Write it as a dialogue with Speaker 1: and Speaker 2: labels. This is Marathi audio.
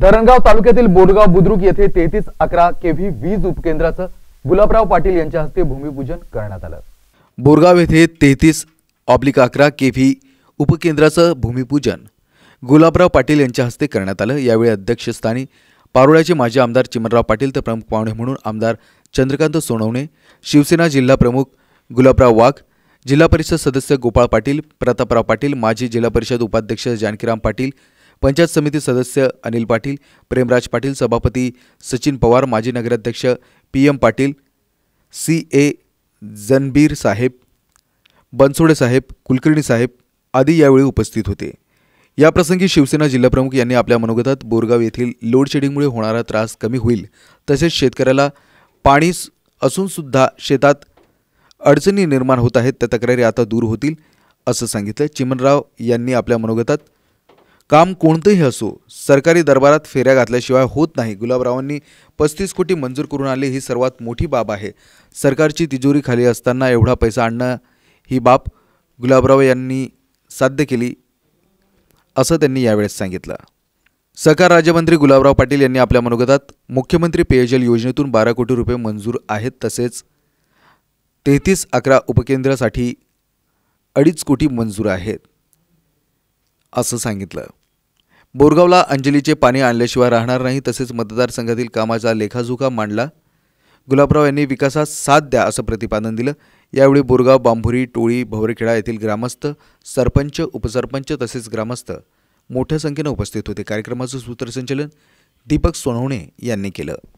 Speaker 1: धरणगाव तालुक्यातील बोरगाव बुद्रुक येथे तेहतीस अकरा केव्ही वीज उपकेंद्राचं गुलाबराव पाटील यांच्या हस्ते भूमिपूजन करण्यात आलं
Speaker 2: बोरगाव येथे तेहतीस ऑब्लिक अकरा केव्ही उपकेंद्राचं भूमिपूजन गुलाबराव पाटील यांच्या हस्ते करण्यात आलं यावेळी अध्यक्षस्थानी पारोळ्याचे माजी आमदार चिमनराव पाटील तर प्रमुख पाहुणे म्हणून आमदार चंद्रकांत सोनवणे शिवसेना जिल्हा प्रमुख गुलाबराव वाघ जिल्हा परिषद सदस्य गोपाळ पाटील प्रतापराव पाटील माजी जिल्हा परिषद उपाध्यक्ष जानकीराम पाटील पंचायत समिती सदस्य अनिल पाटील प्रेमराज पाटील सभापती सचिन पवार माजी नगराध्यक्ष P M Patil C A Janbir साहेब बनसोडे साहेब कुलकर्णी साहेब आदी यावेळी उपस्थित होते याप्रसंगी शिवसेना जिल्हाप्रमुख यांनी आपल्या मनोगतात बोरगाव येथील लोडशेडिंगमुळे होणारा त्रास कमी होईल तसेच शेतकऱ्याला पाणी असूनसुद्धा शेतात अडचणी निर्माण होत आहेत त्या तक्रारी आता दूर होतील असं सांगितलं चिमनराव यांनी आपल्या मनोगतात काम कोणतंही असो सरकारी दरबारात फेऱ्या घातल्याशिवाय होत नाही गुलाबरावांनी पस्तीस कोटी मंजूर करून आले ही सर्वात मोठी बाब आहे सरकारची तिजोरी खाली असताना एवढा पैसा आणणं ही बाब गुलाबराव यांनी साध्य केली असं त्यांनी यावेळेस सांगितलं सहकार राज्यमंत्री गुलाबराव पाटील यांनी आपल्या मनोगतात मुख्यमंत्री पेयजल योजनेतून बारा कोटी रुपये मंजूर आहेत तसेच तेहतीस अकरा उपकेंद्रासाठी अडीच कोटी मंजूर आहेत असं सांगितलं बोरगावला अंजलीचे पाणी आणल्याशिवाय राहणार नाही तसेच मतदारसंघातील कामाचा लेखाजोखा मांडला गुलाबराव यांनी विकासास साथ द्या असं प्रतिपादन दिलं यावेळी बोरगाव बांभुरी टोळी भवरखेडा येथील ग्रामस्थ सरपंच उपसरपंच तसेच ग्रामस्थ मोठ्या संख्येनं उपस्थित होते कार्यक्रमाचं सूत्रसंचलन दीपक सोनवणे यांनी केलं